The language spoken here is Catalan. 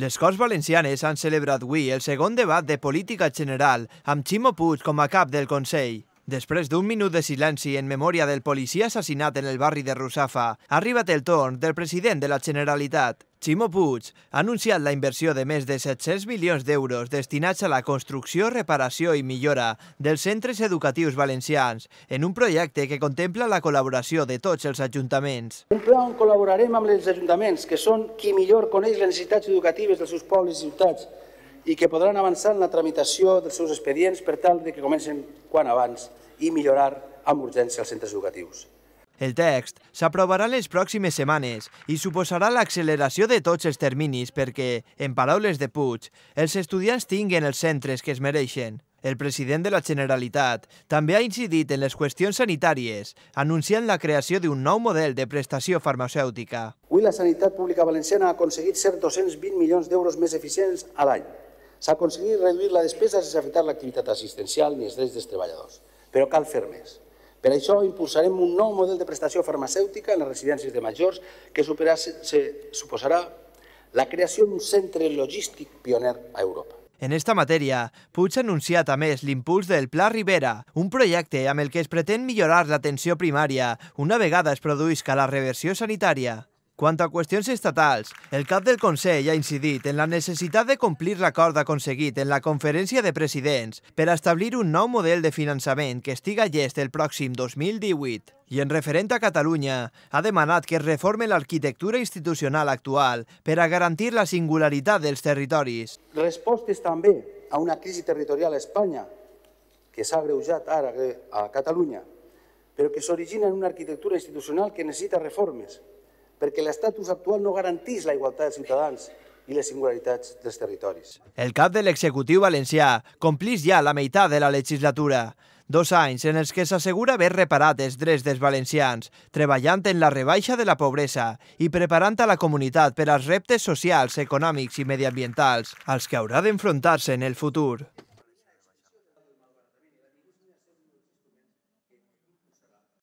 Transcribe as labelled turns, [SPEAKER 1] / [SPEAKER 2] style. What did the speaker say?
[SPEAKER 1] Les Corts Valencianes han celebrat avui el segon debat de política general amb Ximo Puig com a cap del Consell. Després d'un minut de silenci en memòria del policia assassinat en el barri de Russafa, ha arribat el torn del president de la Generalitat. Ximo Puig ha anunciat la inversió de més de 700 milions d'euros destinats a la construcció, reparació i millora dels centres educatius valencians en un projecte que contempla la col·laboració de tots els ajuntaments.
[SPEAKER 2] Un pla on col·laborarem amb els ajuntaments, que són qui millor coneix les necessitats educatives dels seus pobles i ciutats, i que podran avançar en la tramitació dels seus expedients per tal de que comencen quan abans i millorar amb urgència els centres educatius.
[SPEAKER 1] El text s'aprovarà les pròximes setmanes i suposarà l'acceleració de tots els terminis perquè, en paraules de Puig, els estudiants tinguen els centres que es mereixen. El president de la Generalitat també ha incidit en les qüestions sanitàries, anunciant la creació d'un nou model de prestació farmacèutica.
[SPEAKER 2] Avui la sanitat pública valenciana ha aconseguit ser 220 milions d'euros més eficients a l'any, S'ha aconseguit reduir la despesa sense afectar l'activitat assistencial ni els drets dels treballadors, però cal fer més. Per això impulsarem un nou model de prestació farmacèutica en les residències de majors que se, suposarà la creació d'un centre logístic pioner a Europa.
[SPEAKER 1] En esta matèria, Puig ha anunciat a més l'impuls del Pla Ribera, un projecte amb el que es pretén millorar l'atenció primària una vegada es produïsca la reversió sanitària. Quant a qüestions estatals, el cap del Consell ha incidit en la necessitat de complir l'acord aconseguit en la conferència de presidents per establir un nou model de finançament que estiga llest el pròxim 2018. I en referent a Catalunya, ha demanat que es reforme l'arquitectura institucional actual per a garantir la singularitat dels territoris.
[SPEAKER 2] Respostes també a una crisi territorial a Espanya, que s'ha greujat ara a Catalunya, però que s'origina en una arquitectura institucional que necessita reformes perquè l'estatus actual no garantís la igualtat dels ciutadans i les singularitats dels territoris.
[SPEAKER 1] El cap de l'executiu valencià complís ja la meitat de la legislatura. Dos anys en els que s'assegura haver reparat els drets dels valencians, treballant en la rebaixa de la pobresa i preparant a la comunitat per als reptes socials, econòmics i mediambientals als que haurà d'enfrontar-se en el futur.